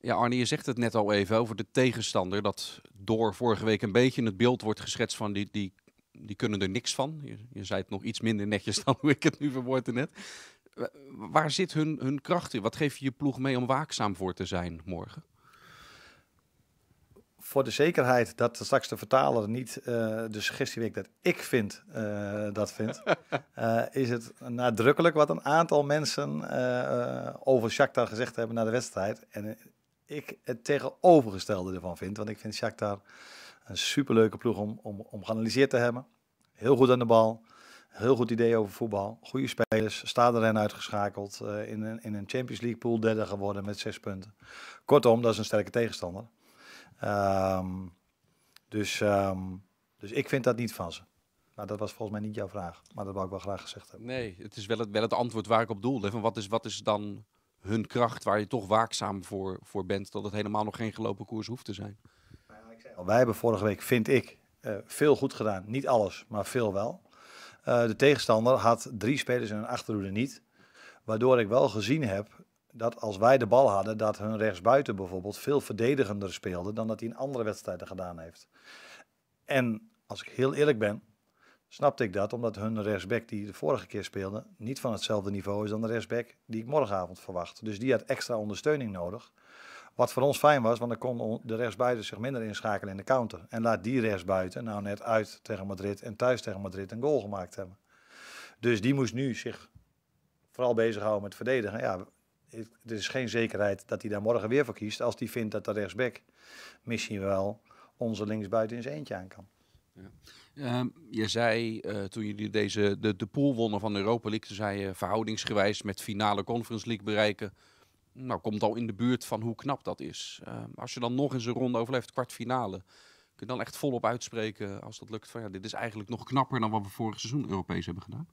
Ja, Arne, je zegt het net al even over de tegenstander. Dat door vorige week een beetje het beeld wordt geschetst van die, die, die kunnen er niks van. Je, zei het nog iets minder netjes dan hoe ik het nu verwoordde net. Waar zit hun, hun kracht in? Wat geef je je ploeg mee om waakzaam voor te zijn morgen? voor de zekerheid dat straks de vertaler niet uh, de suggestie weet dat ik vind eh, dat vind, eh, is het nadrukkelijk wat een aantal mensen over Shakhtar gezegd hebben na de wedstrijd. En ik het tegenovergestelde ervan vind. Want ik vind Shakhtar een superleuke ploeg om, om, om geanalyseerd te hebben. Heel goed aan de bal. Heel goed idee over voetbal. Goede spelers. erin uitgeschakeld. Eh, in, een, in een Champions League pool derde geworden met zes punten. Kortom, dat is een sterke tegenstander. Ehm, dus, ehm, dus ik vind dat niet van ze. Maar dat was volgens mij niet jouw vraag. Maar dat wou ik wel graag gezegd hebben. Nee, het is wel het, wel het antwoord waar ik op doelde. Van wat, is, wat is dan hun kracht, waar je toch waakzaam voor, voor bent, dat het helemaal nog geen gelopen koers hoeft te zijn. Wij hebben vorige week, vind ik, eh, veel goed gedaan. Niet alles, maar veel wel. Eh, de tegenstander had drie spelers in een achterhoede niet. Waardoor ik wel gezien heb dat als wij de bal hadden, dat hun rechtsbuiten bijvoorbeeld veel verdedigender speelde dan dat hij in andere wedstrijden gedaan heeft. En als ik heel eerlijk ben, snapte ik dat, omdat hun rechtsback die de vorige keer speelde niet van hetzelfde niveau is dan de rechtsback die ik morgenavond verwacht. Dus die had extra ondersteuning nodig. Wat voor ons fijn was, want dan kon de rechtsbuiten zich minder inschakelen in de counter. En laat die rechtsbuiten nou net uit tegen Madrid en thuis tegen Madrid een goal gemaakt hebben. Dus die moest nu zich vooral bezighouden met verdedigen. Ja, er is geen zekerheid dat hij daar morgen weer voor kiest als hij vindt dat de rechtsback misschien wel onze linksbuiten in zijn eentje aan kan. Ja. Ehm, je zei eh, toen jullie deze, de, de pool wonnen van Europa League, toen zei je verhoudingsgewijs met finale Conference League bereiken. Nou, komt al in de buurt van hoe knap dat is. Ehm, als je dan nog eens een ronde overleeft, kwartfinale, kun je dan echt volop uitspreken als dat lukt van ja, dit is eigenlijk nog knapper dan wat we vorig seizoen Europees hebben gedaan?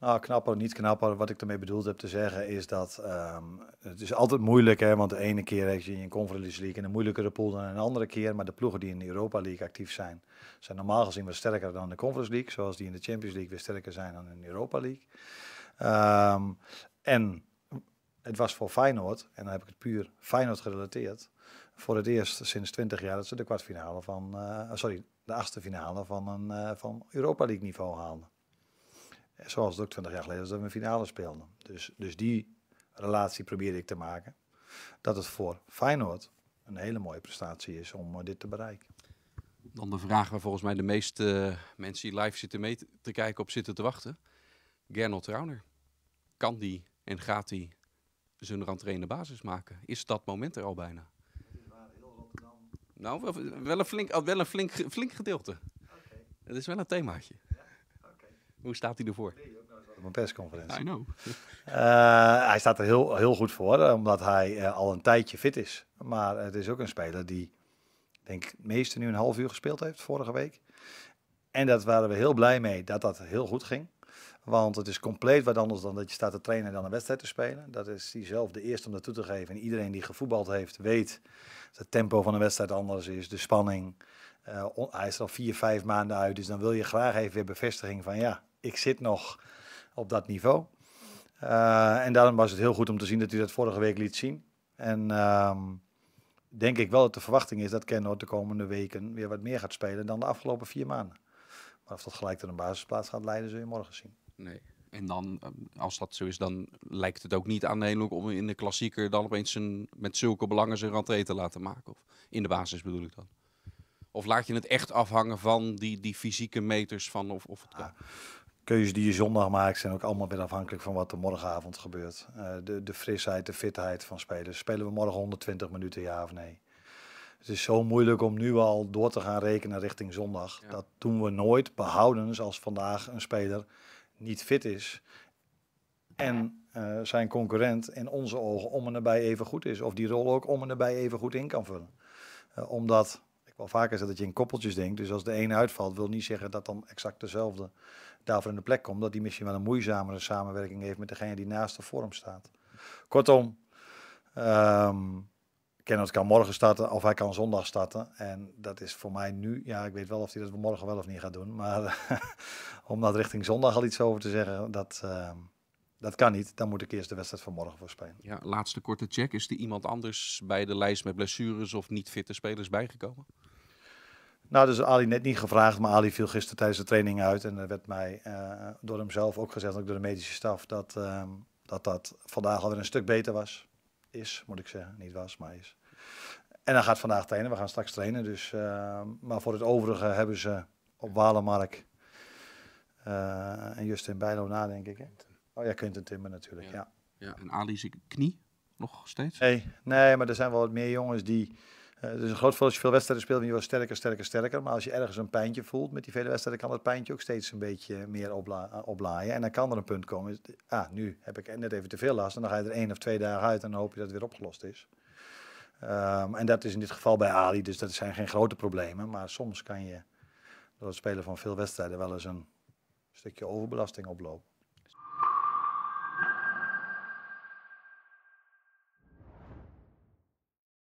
Nou, knapper, niet knapper. Wat ik ermee bedoeld heb te zeggen is dat ehm, het is altijd moeilijk hè, want de ene keer heb je in Conference League een moeilijkere pool dan een andere keer. Maar de ploegen die in de Europa League actief zijn, zijn normaal gezien wat sterker dan de Conference League. Zoals die in de Champions League weer sterker zijn dan in de Europa League. Ehm, en het was voor Feyenoord, en dan heb ik het puur Feyenoord gerelateerd, voor het eerst sinds 20 jaar dat ze de kwartfinale van, eh, sorry, de achtste finale van, een, eh, van Europa League niveau haalden. Zoals ook 20 jaar geleden was dat we een finale speelden. Dus, dus die relatie probeerde ik te maken. Dat het voor Feyenoord een hele mooie prestatie is om eh, dit te bereiken. Dan de vraag waar volgens mij de meeste eh, mensen die live zitten mee te kijken op zitten te wachten. Gernot Trauner, kan die en gaat die zijn rentraine basis maken? Is dat moment er al bijna? Nou, wel, een, flink, wel een flink, flink gedeelte. Het is wel een themaatje. Hoe staat hij ervoor? Op een persconferentie. I eh, hij staat er heel, heel goed voor, eh, omdat hij eh, al een tijdje fit is. Maar het is ook een speler die, denk ik, meeste nu een half uur gespeeld heeft vorige week. En dat waren we heel blij mee dat dat heel goed ging. Want het is compleet wat anders dan dat je staat te trainen en dan een wedstrijd te spelen. Dat is diezelfde zelf de eerste om dat toe te geven. En iedereen die gevoetbald heeft, weet dat het tempo van een wedstrijd anders is. De spanning. hij is er al vier, vijf maanden uit. Dus dan wil je graag even weer bevestiging van ja, ik zit nog op dat niveau. Eh, en daarom was het heel goed om te zien dat u dat vorige week liet zien. En ehm, denk ik wel dat de verwachting is dat Kenhoort de komende weken weer wat meer gaat spelen dan de afgelopen vier maanden. Maar of dat gelijk tot een basisplaats gaat leiden, zul je morgen zien. Nee. En dan, eh, als dat zo is, dan lijkt het ook niet aannemelijk om in de klassieker dan opeens een, met zulke belangen zijn rentree te laten maken. Of in de basis bedoel ik dan. Of laat je het echt afhangen van die, die fysieke meters van of, of het kan? keuzes die je zondag maakt zijn ook allemaal weer afhankelijk van wat er morgenavond gebeurt. Eh, de, de frisheid, de fitheid van spelers. Spelen we morgen 120 minuten, ja of nee? Het is zo moeilijk om nu al door te gaan rekenen richting zondag. Dat doen we nooit behouden, als vandaag een speler niet fit is. En eh, zijn concurrent in onze ogen om en nabij even goed is. Of die rol ook om en nabij even goed in kan vullen. Eh, omdat wel vaker is dat je in koppeltjes denkt. Dus als de een uitvalt, wil niet zeggen dat dan exact dezelfde daarvoor in de plek komt. Dat die misschien wel een moeizamere samenwerking heeft met degene die naast de vorm staat. Kortom, um, Kenneth kan morgen starten of hij kan zondag starten. En dat is voor mij nu, ja, ik weet wel of hij dat morgen wel of niet gaat doen. Maar om dat richting zondag al iets over te zeggen, dat, ehm, dat kan niet, dan moet ik eerst de wedstrijd van morgen voor Ja, laatste korte check. Is er iemand anders bij de lijst met blessures of niet fitte spelers bijgekomen? Nou, dus Ali net niet gevraagd, maar Ali viel gisteren tijdens de training uit. En er werd mij eh, door hemzelf ook gezegd, ook door de medische staf, dat, ehm, dat dat vandaag alweer een stuk beter was. Is, moet ik zeggen. Niet was, maar is. En dan gaat vandaag trainen. We gaan straks trainen. Dus, ehm, maar voor het overige hebben ze op Walenmark eh, en Justin Bijlo na, denk ik. Hè? Oh ja, Quinten Timber natuurlijk, ja. ja. ja. En Ali knie nog steeds? Nee, nee, maar er zijn wel wat meer jongens die... Uh, dus een groot voordeel als je veel wedstrijden speelt, ben je wel sterker, sterker, sterker. Maar als je ergens een pijntje voelt met die vele wedstrijden, kan dat pijntje ook steeds een beetje meer opla eh, oplaaien. En dan kan er een punt komen. Ah, nu heb ik net even te veel last. En dan ga je er één of twee dagen uit en dan hoop je dat het weer opgelost is. Ehm, en dat is in dit geval bij Ali, dus dat zijn geen grote problemen. Maar soms kan je door het spelen van veel wedstrijden wel eens een stukje overbelasting oplopen.